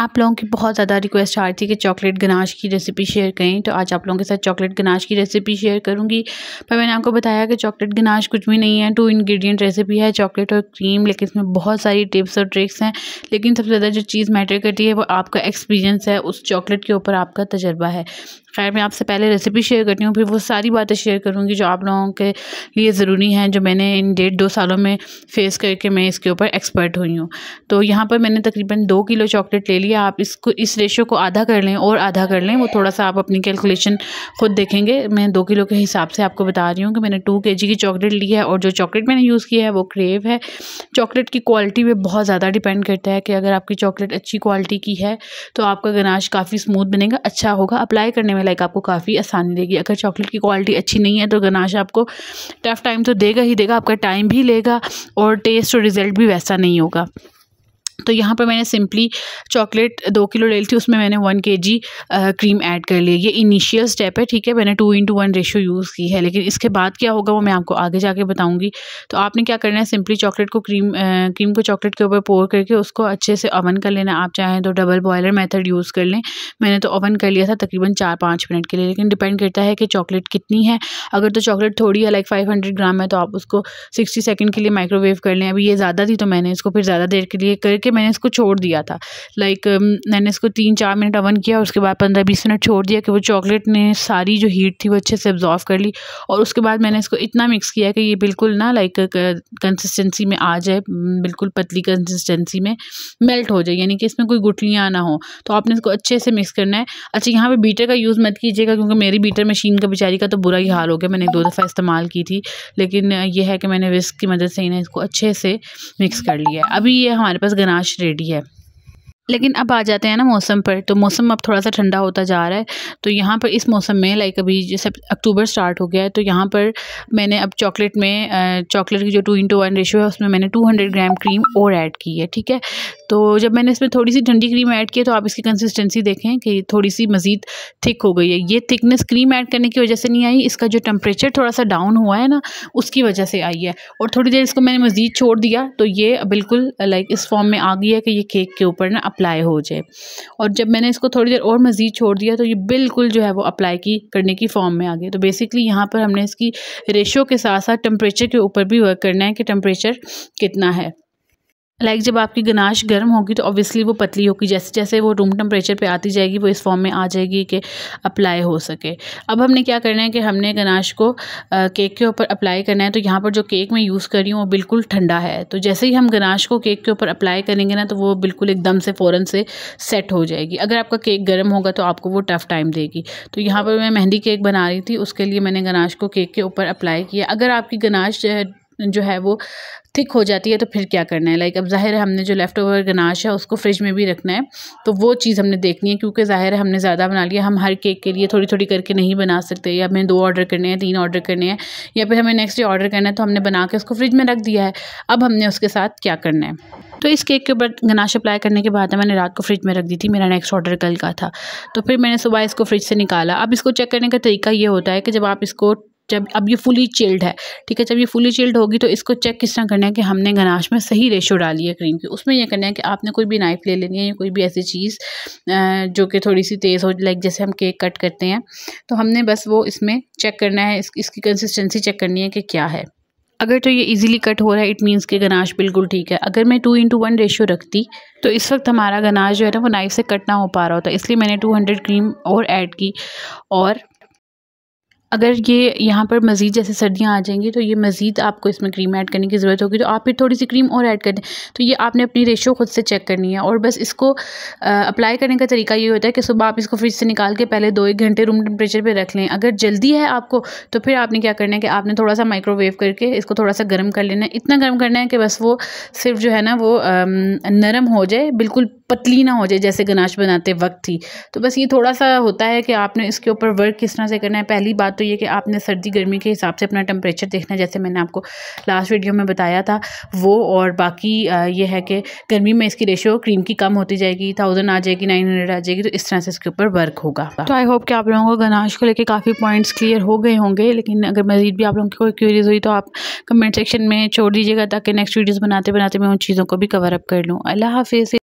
आप लोगों की बहुत ज़्यादा रिक्वेस्ट आ रही थी कि चॉकलेट गनाश की रेसिपी शेयर करें तो आज आप लोगों के साथ चॉकलेट गनाश की रेसिपी शेयर करूँगी पर मैंने आपको बताया कि चॉकलेट गनाश कुछ भी नहीं है टू इंग्रेडिएंट रेसिपी है चॉकलेट और क्रीम लेकिन इसमें बहुत सारी टिप्स और ट्रिक्स हैं लेकिन सबसे ज़्यादा जो चीज़ मैटर करती है वो आपका एक्सपीरियंस है उस चॉकलेट के ऊपर आपका तजर्बा है खैर मैं आपसे पहले रेसिपी शेयर करती हूँ फिर वो सारी बातें शेयर करूँगी जो आप लोगों के लिए ज़रूरी हैं जो मैंने इन डेढ़ दो सालों में फेस करके मैं इसके ऊपर एक्सपर्ट हुई हूँ तो यहाँ पर मैंने तकरीबन दो किलो चॉकलेट ले ली चाहिए आप इसको इस रेशो को आधा कर लें और आधा कर लें वो थोड़ा सा आप अपनी कैलकुलेशन खुद देखेंगे मैं दो किलो के हिसाब से आपको बता रही हूँ कि मैंने टू के की चॉकलेट ली है और जो चॉकलेट मैंने यूज़ किया है वो क्रेव है चॉकलेट की क्वालिटी पर बहुत ज़्यादा डिपेंड करता है कि अगर आपकी चॉकलेट अच्छी क्वालिटी की है तो आपका गनाश काफ़ी स्मूथ बनेगा अच्छा होगा अप्लाई करने में लाइक आपको काफ़ी आसानी देगी अगर चॉकलेट की क्वालिटी अच्छी नहीं है तो गनाश आपको टफ टाइम तो देगा ही देगा आपका टाइम भी लेगा और टेस्ट और रिज़ल्ट भी वैसा नहीं होगा तो यहाँ पर मैंने सिंपली चॉकलेट दो किलो ले ली थी उसमें मैंने वन के जी क्रीम ऐड कर ली ये इनिशियल स्टेप है ठीक है मैंने two into one ratio use की है लेकिन इसके बाद क्या होगा वो मैं आपको आगे जाके बताऊँगी तो आपने क्या करना है सिंपली चॉकलेट को क्रीम आ, क्रीम को चॉकलेट के ऊपर पोर करके उसको अच्छे से ओवन कर लेना आप चाहें तो डबल बॉयलर मेथड यूज़ कर लें मैंने तो ओवन कर लिया था तकरीबन चार पाँच मिनट के लिए लेकिन डिपेंड करता है कि चॉकलेट कितनी है अगर तो चॉकलेट थोड़ी है लाइक फाइव हंड्रेड ग्राम है तो आप उसको सिक्सटी सेकेंड के लिए माइक्रोवेव कर लें अभी ये ज़्यादा थी तो मैंने इसको फिर ज़्यादा देर के लिए करके करके मैंने इसको छोड़ दिया था लाइक um, मैंने इसको तीन चार मिनट अवन किया उसके बाद पंद्रह बीस मिनट छोड़ दिया कि वो चॉकलेट ने सारी जो हीट थी वो अच्छे से एब्जॉर्व कर ली और उसके बाद मैंने इसको इतना मिक्स किया कि ये बिल्कुल ना लाइक कंसिस्टेंसी uh, में आ जाए mm, बिल्कुल पतली कंसिस्टेंसी में मेल्ट हो जाए यानी कि इसमें कोई गुटलियाँ ना हो तो आपने इसको अच्छे से मिक्स करना है अच्छा यहाँ पर बीटर का यूज़ मत कीजिएगा क्योंकि मेरी बीटर मशीन का बेचारी का तो बुरा ही हाल हो गया मैंने दो दफ़ा इस्तेमाल की थी लेकिन uh, यह है कि मैंने विस्क की मदद से इन्हें इसको अच्छे से मिक्स कर लिया है अभी ये हमारे पास गना लाश रेड्डी है लेकिन अब आ जाते हैं ना मौसम पर तो मौसम अब थोड़ा सा ठंडा होता जा रहा है तो यहाँ पर इस मौसम में लाइक अभी जैसे अक्टूबर स्टार्ट हो गया है तो यहाँ पर मैंने अब चॉकलेट में चॉकलेट की जो टू इंटू वन रेशो है उसमें मैंने टू हंड्रेड ग्राम क्रीम और ऐड की है ठीक है तो जब मैंने इसमें थोड़ी सी ठंडी क्रीम ऐड की तो आप इसकी कंसिस्टेंसी देखें कि थोड़ी सी मज़ीद थिक हो गई है ये थिकनेस क्रीम ऐड करने की वजह से नहीं आई इसका जो टेम्परेचर थोड़ा सा डाउन हुआ है ना उसकी वजह से आई है और थोड़ी देर इसको मैंने मज़ीद छोड़ दिया तो ये बिल्कुल लाइक इस फॉर्म में आ गई है कि ये केक के ऊपर ना अप्लाई हो जाए और जब मैंने इसको थोड़ी देर और मज़ीद छोड़ दिया तो ये बिल्कुल जो है वो अप्लाई की करने की फॉर्म में आ गई तो बेसिकली यहाँ पर हमने इसकी रेशो के साथ साथ टेम्परेचर के ऊपर भी वर्क करना है कि टेम्परेचर कितना है लाइक like जब आपकी गनाश गर्म होगी तो ऑब्वियसली वो पतली होगी जैसे जैसे वो रूम टेम्परेचर पे आती जाएगी वो इस फॉर्म में आ जाएगी कि अप्लाई हो सके अब हमने क्या करना है कि हमने गनाश को आ, केक के ऊपर अप्लाई करना है तो यहाँ पर जो केक मैं यूज़ कर रही हूँ वो बिल्कुल ठंडा है तो जैसे ही हम गनाश को केक के ऊपर अप्लाई करेंगे ना तो वो बिल्कुल एकदम से फ़ौरन से सेट हो जाएगी अगर आपका केक गर्म होगा तो आपको वो टफ़ टाइम देगी तो यहाँ पर मैं मेहंदी केक बना रही थी उसके लिए मैंने गनाश को केक के ऊपर अप्लाई किया अगर आपकी गनाश जो है वो थिक हो जाती है तो फिर क्या करना है लाइक अब ज़ाहिर है हमने जो लेफ़्ट ओवर गनाश है उसको फ्रिज में भी रखना है तो वो चीज़ हमने देखनी है क्योंकि ज़ाहिर है हमने ज़्यादा बना लिया हम हर केक के लिए थोड़ी थोड़ी करके नहीं बना सकते या हमें दो ऑर्डर करने हैं तीन ऑर्डर करने हैं या फिर हमें नेक्स्ट डे ऑर्डर करना है तो हमने बना के उसको फ्रिज में रख दिया है अब हमने उसके साथ क्या करना है तो इस केक के ऊपर गनाश अप्लाई करने के बाद मैंने रात को फ्रिज में रख दी थी मेरा नेक्स्ट ऑर्डर कल का था तो फिर मैंने सुबह इसको फ्रिज से निकाला अब इसको चेक करने का तरीका ये होता है कि जब आप इसको जब अब ये फुली चिल्ड है ठीक है जब ये फुली चिल्ड होगी तो इसको चेक किस तरह करना है कि हमने गनाश में सही रेशो डाली है क्रीम की उसमें यह करना है कि आपने कोई भी नाइफ ले लेनी है या कोई भी ऐसी चीज़ जो कि थोड़ी सी तेज़ हो लाइक जैसे हम केक कट करते हैं तो हमने बस वो इसमें चेक करना है इस, इसकी कंसिस्टेंसी चेक करनी है कि क्या है अगर तो ये इजीली कट हो रहा है इट मीन्स कि गनाश बिल्कुल ठीक है अगर मैं टू इंटू वन रेशो रखती तो इस वक्त हमारा गनाश जो है ना वो नाइफ से कट ना हो पा रहा होता इसलिए मैंने टू हंड्रेड क्रीम और ऐड की और अगर ये यहाँ पर मज़ीद जैसे सर्दियाँ आ जाएंगी तो ये मज़ीद आपको इसमें क्रीम ऐड करने की ज़रूरत होगी तो आप फिर थोड़ी सी क्रीम और ऐड कर दें तो ये आपने अपनी रेशो खुद से चेक करनी है और बस इसको अप्लाई करने का तरीका ये होता है कि सुबह आप इसको फ्रिज से निकाल के पहले दो एक घंटे रूम टेम्परेचर पर रख लें अगर जल्दी है आपको तो फिर आपने क्या करना है कि आपने थोड़ा सा माइक्रोवेव करके इसको थोड़ा सा गर्म कर लेना है इतना गर्म करना है कि बस वो सिर्फ जो है ना वो नरम हो जाए बिल्कुल पतली ना हो जाए जैसे गनाश बनाते वक्त थी तो बस ये थोड़ा सा होता है कि आपने इसके ऊपर वर्क किस तरह से करना है पहली बात तो ये कि आपने सर्दी गर्मी के हिसाब से अपना टेम्परेचर देखना है जैसे मैंने आपको लास्ट वीडियो में बताया था वो और बाकी ये है कि गर्मी में इसकी रेशो क्रीम की कम होती जाएगी थाउजेंड आ जाएगी नाइन हंड्रेड आ जाएगी तो इस तरह से इसके ऊपर वर्क होगा तो आई होप कि आप लोगों को गनाश को लेकर काफ़ी पॉइंट्स क्लियर हो गए होंगे लेकिन अगर मजीद भी आप लोगों की कोई क्यूरीज हुई तो आप कमेंट सेक्शन में छोड़ दीजिएगा ताकि नेक्स्ट वीडियोज़ बनाते बनाते मैं उन चीज़ों को भी कवर अप कर लूँ अल्लाह हाफिज़